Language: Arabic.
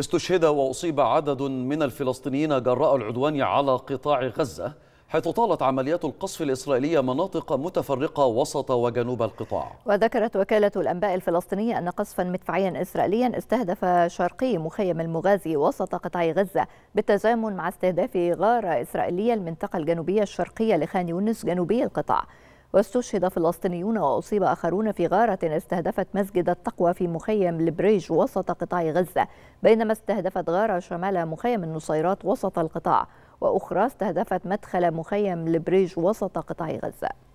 استشهد وأصيب عدد من الفلسطينيين جراء العدوان على قطاع غزة حيث طالت عمليات القصف الإسرائيلية مناطق متفرقة وسط وجنوب القطاع وذكرت وكالة الأنباء الفلسطينية أن قصفا مدفعيا إسرائيليا استهدف شرقي مخيم المغازي وسط قطاع غزة بالتزامن مع استهداف غارة إسرائيلية المنطقة الجنوبية الشرقية لخان يونس جنوبي القطاع واستشهد فلسطينيون وأصيب آخرون في غارة استهدفت مسجد التقوى في مخيم البريج وسط قطاع غزة بينما استهدفت غارة شمال مخيم النصيرات وسط القطاع وأخرى استهدفت مدخل مخيم البريج وسط قطاع غزة